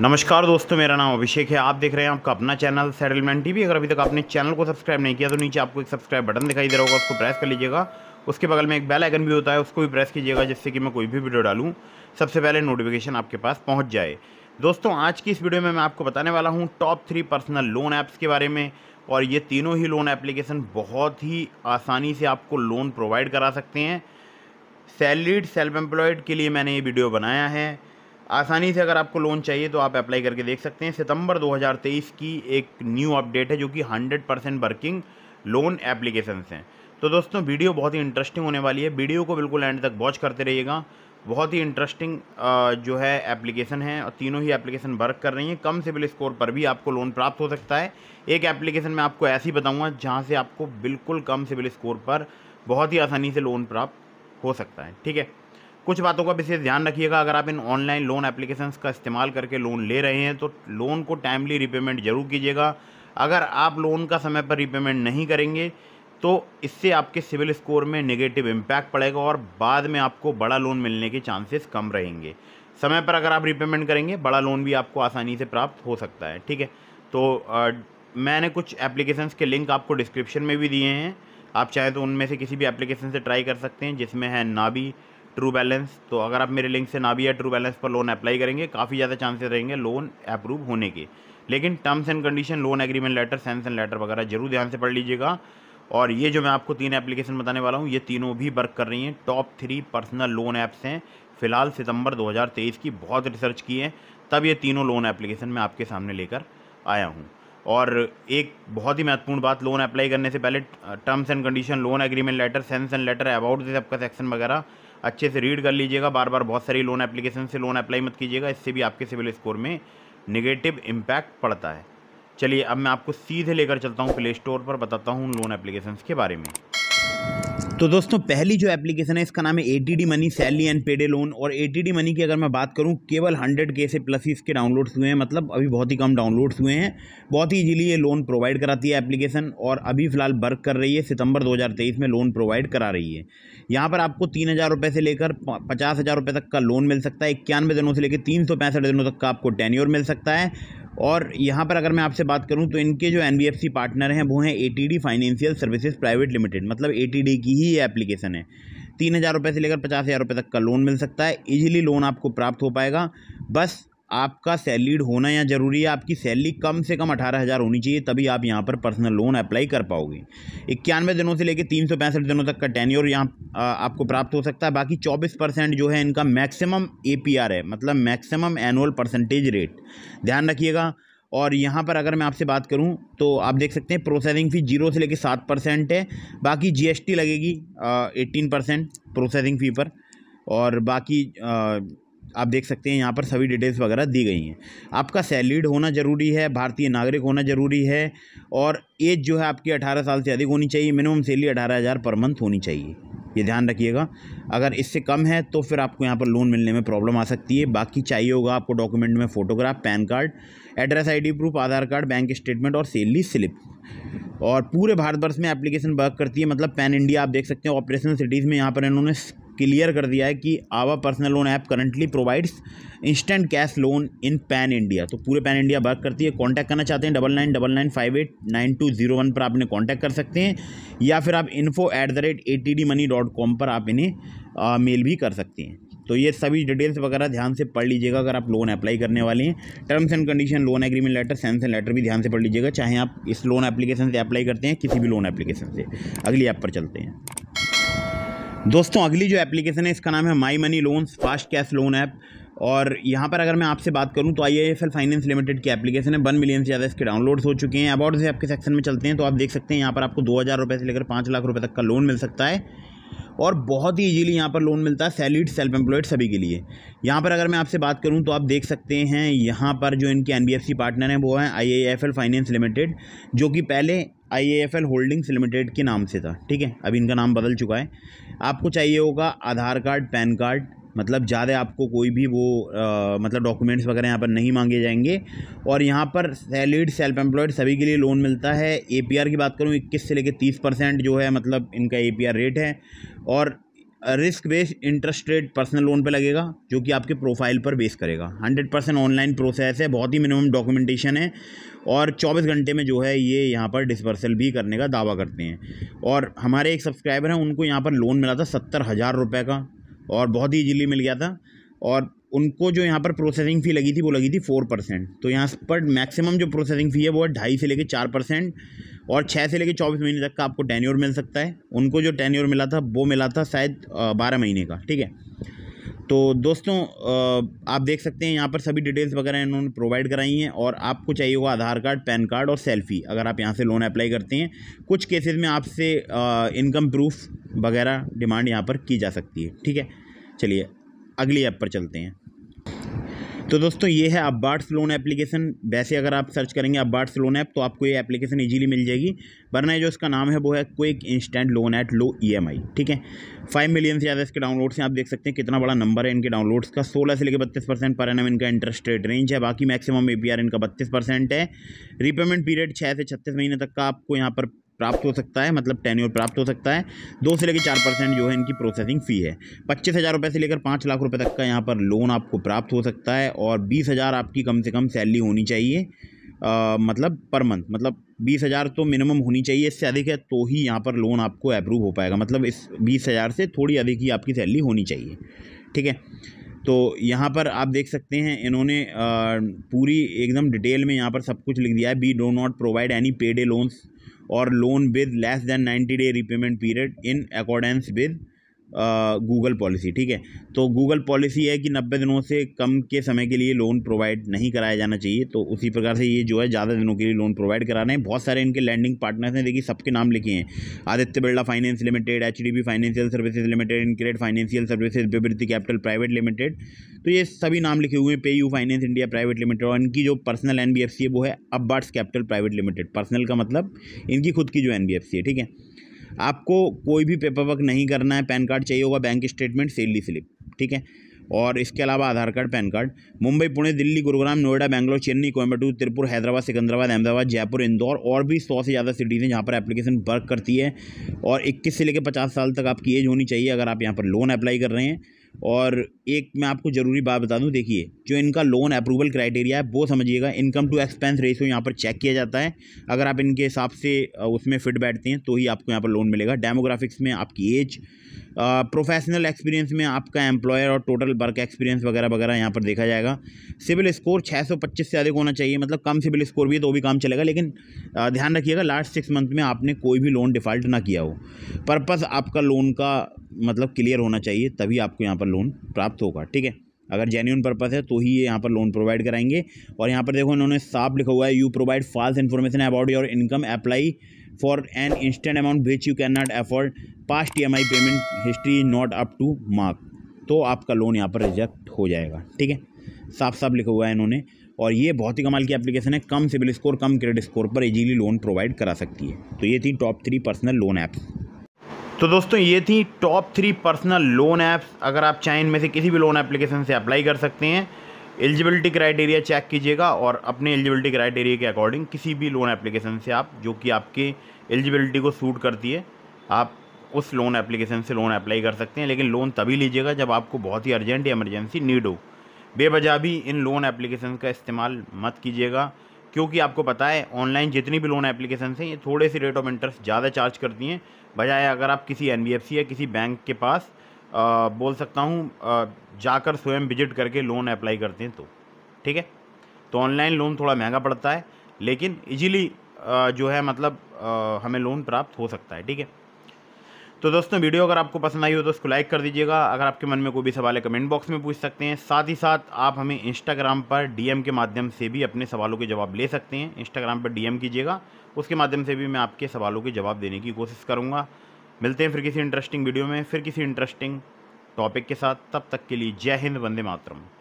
नमस्कार दोस्तों मेरा नाम अभिषेक है आप देख रहे हैं आपका अपना चैनल सेटलमेंट टीवी अगर अभी तक आपने चैनल को सब्सक्राइब नहीं किया तो नीचे आपको एक सब्सक्राइब बटन दिखाई दे रहा होगा उसको प्रेस कर लीजिएगा उसके बगल में एक बेल आइकन भी होता है उसको भी प्रेस कीजिएगा जिससे कि मैं कोई भी वीडियो डालूँ सबसे पहले नोटिफिकेशन आपके पास पहुँच जाए दोस्तों आज की इस वीडियो में मैं आपको बताने वाला हूँ top three personal loan apps के बारे में और ये तीनों ही लोन एप्लीकेशन बहुत ही आसानी से आपको लोन प्रोवाइड करा सकते हैं सैलरीड सेल्फ एम्प्लॉयड के लिए मैंने ये वीडियो बनाया है आसानी से अगर आपको लोन चाहिए तो आप अप्लाई करके देख सकते हैं सितंबर 2023 की एक न्यू अपडेट है जो कि 100 परसेंट वर्किंग लोन एप्लीकेशन हैं तो दोस्तों वीडियो बहुत ही इंटरेस्टिंग होने वाली है वीडियो को बिल्कुल एंड तक वॉच करते रहिएगा बहुत ही इंटरेस्टिंग जो है एप्लीकेशन है और तीनों ही एप्लीकेशन वर्क कर रही हैं कम सिविल स्कोर पर भी आपको लोन प्राप्त हो सकता है एक एप्लीकेशन मैं आपको ऐसी बताऊंगा जहां से आपको बिल्कुल कम सिविल स्कोर पर बहुत ही आसानी से लोन प्राप्त हो सकता है ठीक है कुछ बातों का विशेष ध्यान रखिएगा अगर आप इन ऑनलाइन लोन एप्लीकेशंस का इस्तेमाल करके लोन ले रहे हैं तो लोन को टाइमली रिपेमेंट जरूर कीजिएगा अगर आप लोन का समय पर रिपेमेंट नहीं करेंगे तो इससे आपके सिविल स्कोर में नेगेटिव इम्पैक्ट पड़ेगा और बाद में आपको बड़ा लोन मिलने के चांसेस कम रहेंगे समय पर अगर आप रिपेमेंट करेंगे बड़ा लोन भी आपको आसानी से प्राप्त हो सकता है ठीक है तो आ, मैंने कुछ एप्लीकेशंस के लिंक आपको डिस्क्रिप्शन में भी दिए हैं आप चाहें तो उनमें से किसी भी एप्लीकेशन से ट्राई कर सकते हैं जिसमें है नाबी ट्रू बैलेंस तो अगर आप मेरे लिंक से ना भी है ट्रू बैलेंस पर लोन अप्लाई करेंगे काफ़ी ज़्यादा चांसेस रहेंगे लोन अप्रूव होने के लेकिन terms and condition loan agreement letter sanction letter वगैरह जरूर ध्यान से पढ़ लीजिएगा और ये जो मैं आपको तीन एप्लीकेशन बताने वाला हूँ ये तीनों भी वर्क कर रही हैं top three personal loan apps हैं फिलहाल सितंबर 2023 की बहुत रिसर्च की है तब ये तीनों लोन एप्लीकेशन मैं आपके सामने लेकर आया हूँ और एक बहुत ही महत्वपूर्ण बात लोन अप्लाई करने से पहले terms and condition loan agreement letter sanction letter about this आपका सेक्शन वगैरह अच्छे से रीड कर लीजिएगा बार बार बहुत सारी लोन एप्लीकेशन से लोन अप्लाई मत कीजिएगा इससे भी आपके सिविल स्कोर में निगेटिव इम्पैक्ट पड़ता है चलिए अब मैं आपको सीधे लेकर चलता हूँ प्ले स्टोर पर बताता हूँ उन लोन एप्लीकेशन के बारे में तो दोस्तों पहली जो एप्लीकेशन है इसका नाम है a money salary and payday loan और ए मनी की अगर मैं बात करूं केवल हंड्रेड के से प्लस ही इसके डाउनलोड्स हुए हैं मतलब अभी बहुत ही कम डाउनलोड्स हुए हैं बहुत ही इजीली ये लोन प्रोवाइड कराती है एप्लीकेशन और अभी फ़िलहाल वर्क कर रही है सितंबर 2023 में लोन प्रोवाइड करा रही है यहाँ पर आपको तीन हज़ार रुपये से लेकर पचास हज़ार रुपये तक का लोन मिल सकता है इक्यानवे दिनों से लेकर तीन सौ पैंसठ दिनों तक का आपको टेन्योर मिल सकता है और यहाँ पर अगर मैं आपसे बात करूँ तो इनके जो एन पार्टनर हैं वो हैं A T D financial services private limited मतलब ए की ही ये एप्लीकेशन है तीन हज़ार रुपये से लेकर पचास हज़ार रुपये तक का लोन मिल सकता है इजीली लोन आपको प्राप्त हो पाएगा बस आपका सैलरीड होना यहाँ ज़रूरी है आपकी सैलरी कम से कम अठारह हज़ार होनी चाहिए तभी आप यहाँ पर पर्सनल लोन अप्लाई कर पाओगे इक्यानवे दिनों से लेकर तीन सौ पैंसठ दिनों तक का टेन्योर यहाँ आपको प्राप्त हो सकता है बाकी चौबीस परसेंट जो है इनका मैक्सिमम एपीआर है मतलब मैक्सिमम एनुअल परसेंटेज रेट ध्यान रखिएगा और यहाँ पर अगर मैं आपसे बात करूँ तो आप देख सकते हैं प्रोसेसिंग फ़ी जीरो से लेकर सात परसेंट है बाकी जीएसटी लगेगी एटीन परसेंट प्रोसेसिंग फ़ी पर और बाकी आ, आप देख सकते हैं यहाँ पर सभी डिटेल्स वगैरह दी गई हैं आपका सैलिड होना ज़रूरी है भारतीय नागरिक होना ज़रूरी है और एज जो है आपकी अठारह साल से अधिक होनी चाहिए मिनिमम सैलरी अठारह हज़ार पर मंथ होनी चाहिए ये ध्यान रखिएगा अगर इससे कम है तो फिर आपको यहाँ पर लोन मिलने में प्रॉब्लम आ सकती है बाकी चाहिए होगा आपको डॉक्यूमेंट में photograph PAN card address I proof Aadhaar card bank statement और सैलरी स्लिप और पूरे भारतवर्ष में एप्लीकेशन वर्क करती है मतलब पैन इंडिया आप देख सकते हैं ऑपरेशन सिटीज़ में यहाँ पर इन्होंने क्लियर कर दिया है कि आवा personal loan app currently provides instant cash loan in PAN India तो पूरे पैन इंडिया वर्क करती है कांटेक्ट करना चाहते हैं double nine double nine five eight nine two zero one पर आप इन्हें कॉन्टैक्ट कर सकते हैं या फिर आप info at the rate A T D money dot com पर आप इन्हें मेल भी कर सकते हैं तो ये सभी डिटेल्स वगैरह ध्यान से पढ़ लीजिएगा अगर आप लोन अप्लाई करने वाले हैं terms and condition loan agreement letter sanction letter भी ध्यान से पढ़ लीजिएगा चाहे आप इस लोन एप्लीकेशन से अप्लाई करते हैं किसी भी लोन एप्लीकेशन से अगली ऐप पर चलते हैं दोस्तों अगली जो एप्लीकेशन है इसका नाम है my money loans fast cash loan app और यहाँ पर अगर मैं आपसे बात करूँ तो I I F L finance limited की एप्लीकेशन है वन मिलियन से ज़्यादा इसके डाउनलोड्स हो चुके हैं अबाउट से आपके सेक्शन में चलते हैं तो आप देख सकते हैं यहाँ पर आपको दो हज़ार रुपये से लेकर पाँच लाख रुपये तक का लोन मिल सकता है और बहुत ही ईजीली यहाँ पर लोन मिलता है सैलरीड सेल्फ एम्प्लॉयड सभी के लिए यहाँ पर अगर मैं आपसे बात करूँ तो आप देख सकते हैं यहाँ पर जो इनके एन पार्टनर हैं वो हैं आई फाइनेंस लिमिटेड जो कि पहले आई होल्डिंग्स लिमिटेड के नाम से था ठीक है अभी इनका नाम बदल चुका है आपको चाहिए होगा आधार कार्ड पैन कार्ड मतलब ज़्यादा आपको कोई भी वो आ, मतलब डॉक्यूमेंट्स वगैरह यहाँ पर नहीं मांगे जाएंगे और यहाँ पर सैलिड सेल्फ एम्प्लॉयड सभी के लिए लोन मिलता है ए की बात करूँ इक्कीस से लेकर तीस परसेंट जो है मतलब इनका ए रेट है और risk based interest rate personal loan पे लगेगा जो कि आपके प्रोफाइल पर बेस करेगा हंड्रेड परसेंट ऑनलाइन प्रोसेस है बहुत ही मिनिमम डॉक्यूमेंटेशन है और चौबीस घंटे में जो है ये यहाँ पर डिसबर्सल भी करने का दावा करते हैं और हमारे एक सब्सक्राइबर हैं उनको यहाँ पर लोन मिला था सत्तर हज़ार रुपये का और बहुत ही इजीली मिल गया था और उनको जो यहाँ पर प्रोसेसिंग फ़ी लगी थी वो लगी थी फोर परसेंट तो यहाँ पर मैक्सिमम जो प्रोसेसिंग फ़ी है वो है ढाई से लेकर चार परसेंट और छः से लेकर चौबीस महीने तक का आपको टेन्योर मिल सकता है उनको जो टेन्योर मिला था वो मिला था शायद बारह महीने का ठीक है तो दोस्तों आप देख सकते हैं यहाँ पर सभी डिटेल्स वगैरह इन्होंने प्रोवाइड कराई हैं और आपको चाहिए होगा आधार कार्ड पैन कार्ड और सेल्फ़ी अगर आप यहाँ से लोन अप्लाई करते हैं कुछ केसेस में आपसे इनकम प्रूफ वगैरह डिमांड यहाँ पर की जा सकती है ठीक है चलिए अगली ऐप पर चलते हैं तो दोस्तों ये है अब्बार्ट्स बार्ट्स लोन एप्लीकेशन वैसे अगर आप सर्च करेंगे अब्बार्ट्स बार्ट्स लोन ऐप तो आपको ये एप्लीकेशन इजीली मिल जाएगी वरना जो इसका नाम है वो है quick instant loan at low EMI ठीक है फाइव मिलियन से ज़्यादा इसके डाउनलोड्स हैं आप देख सकते हैं कितना बड़ा नंबर है इनके डाउनलोड्स का सोलह से लेकर बत्तीस परसेंट पर एन इनका इंटरेस्ट रेट रेंज है बाकी मैक्सिमम ए इनका बत्तीस परसेंट है रीपेमेंट पीरियड छः से छत्तीस महीने तक का आपको यहाँ पर प्राप्त हो सकता है मतलब टेन्योर प्राप्त हो सकता है दो से लेकर चार परसेंट जो है इनकी प्रोसेसिंग फ़ी है पच्चीस हज़ार रुपये से लेकर पाँच लाख रुपये तक का यहाँ पर लोन आपको प्राप्त हो सकता है और बीस हज़ार आपकी कम से कम सैलरी होनी चाहिए आ, मतलब पर मंथ मतलब बीस हज़ार तो मिनिमम होनी चाहिए इससे अधिक है तो ही यहाँ पर लोन आपको अप्रूव हो पाएगा मतलब इस बीस हज़ार से थोड़ी अधिक ही आपकी सैलरी होनी चाहिए ठीक है तो यहाँ पर आप देख सकते हैं इन्होंने पूरी एकदम डिटेल में यहाँ पर सब कुछ लिख दिया है we do not provide any payday loans और loan with less than ninety day repayment period in accordance with Google policy ठीक है तो गूगल पॉलिसी है कि नब्बे दिनों से कम के समय के लिए लोन प्रोवाइड नहीं कराया जाना चाहिए तो उसी प्रकार से ये जो है ज़्यादा दिनों के लिए लोन प्रोवाइड रहे हैं बहुत सारे इनके लैंडिंग पार्टनर्स हैं देखिए सबके नाम लिखे हैं Aditya Birla finance limited H D B financial services limited InCred financial services Vivriti capital private limited तो ये सभी नाम लिखे हुए हैं PayU finance India private limited और इनकी जो पर्सनल एन है वो है अब्बार्ट्स कैपिटल प्राइवेट लिमिटेड पर्सनल का मतलब इनकी खुद की जो एन है ठीक है आपको कोई भी पेपर वर्क नहीं करना है पैन कार्ड चाहिए होगा बैंक स्टेटमेंट सेलरी स्लिप ठीक है और इसके अलावा Aadhaar card PAN card Mumbai Pune Delhi Gurugram Noida Bangalore Chennai Coimbatore Tirupur Hyderabad Secunderabad Ahmedabad Jaipur Indore और भी सौ से ज़्यादा सिटीज़ हैं जहाँ पर एप्लीकेशन वर्क करती है और इक्कीस से लेकर पचास साल तक आपकी एज होनी चाहिए अगर आप यहाँ पर लोन अप्लाई कर रहे हैं और एक मैं आपको ज़रूरी बात बता दूं देखिए जो इनका लोन अप्रूवल क्राइटेरिया है वो समझिएगा इनकम टू एक्सपेंस रेशियो यहाँ पर चेक किया जाता है अगर आप इनके हिसाब से उसमें फिट बैठते हैं तो ही आपको यहाँ पर लोन मिलेगा डेमोग्राफिक्स में आपकी एज प्रोफेशनल एक्सपीरियंस में आपका एम्प्लॉयर और टोटल वर्क एक्सपीरियंस वगैरह वगैरह यहाँ पर देखा जाएगा सिविल स्कोर छः से अधिक होना चाहिए मतलब कम सिविल स्कोर भी है तो भी काम चलेगा लेकिन ध्यान रखिएगा लास्ट सिक्स मंथ में आपने कोई भी लोन डिफ़ॉल्ट ना किया हो पर्पज़ आपका लोन का मतलब क्लियर होना चाहिए तभी आपको यहाँ पर लोन प्राप्त प्राप्त होगा ठीक है अगर जेन्यून पर्पज़ है तो ही ये यहाँ पर लोन प्रोवाइड कराएंगे और यहाँ पर देखो इन्होंने साफ लिखा हुआ है you provide false information about your income apply for an instant amount which you can not afford past e payment history not up to mark तो आपका लोन यहाँ पर रिजेक्ट हो जाएगा ठीक है साफ साफ लिखा हुआ है इन्होंने और ये बहुत ही कमाल की एप्लीकेशन है कम सिविल स्कोर कम क्रेडिट स्कोर पर इजीली लोन प्रोवाइड करा सकती है तो ये थी top three personal loan apps तो दोस्तों ये थी top three personal loan apps अगर आप चाहें इनमें से किसी भी लोन एप्लीकेशन से अप्लाई कर सकते हैं एलिजिबिलिटी क्राइटेरिया चेक कीजिएगा और अपने एलिजिबिलिटी क्राइटेरिया के अकॉर्डिंग किसी भी लोन एप्लीकेशन से आप जो कि आपके एलिजिबिलिटी को सूट करती है आप उस लोन एप्लीकेशन से लोन अप्लाई कर सकते हैं लेकिन लोन तभी लीजिएगा जब आपको बहुत ही अर्जेंट या इमरजेंसी नीड हो बेबजा भी इन लोन एप्लीकेशन का इस्तेमाल मत कीजिएगा क्योंकि आपको पता है ऑनलाइन जितनी भी लोन एप्लीकेशन हैं ये थोड़े से रेट ऑफ इंटरेस्ट ज़्यादा चार्ज करती हैं बजाय अगर आप किसी एन या किसी बैंक के पास आ, बोल सकता हूँ जाकर स्वयं विजिट करके लोन अप्लाई करते हैं तो ठीक है तो ऑनलाइन लोन थोड़ा महंगा पड़ता है लेकिन इजीली जो है मतलब आ, हमें लोन प्राप्त हो सकता है ठीक है तो दोस्तों वीडियो अगर आपको पसंद आई हो तो उसको लाइक कर दीजिएगा अगर आपके मन में कोई भी सवाल है कमेंट बॉक्स में पूछ सकते हैं साथ ही साथ आप हमें इंस्टाग्राम पर डीएम के माध्यम से भी अपने सवालों के जवाब ले सकते हैं इंस्टाग्राम पर डीएम कीजिएगा उसके माध्यम से भी मैं आपके सवालों के जवाब देने की कोशिश करूँगा मिलते हैं फिर किसी इंटरेस्टिंग वीडियो में फिर किसी इंटरेस्टिंग टॉपिक के साथ तब तक के लिए जय हिंद वंदे मातरम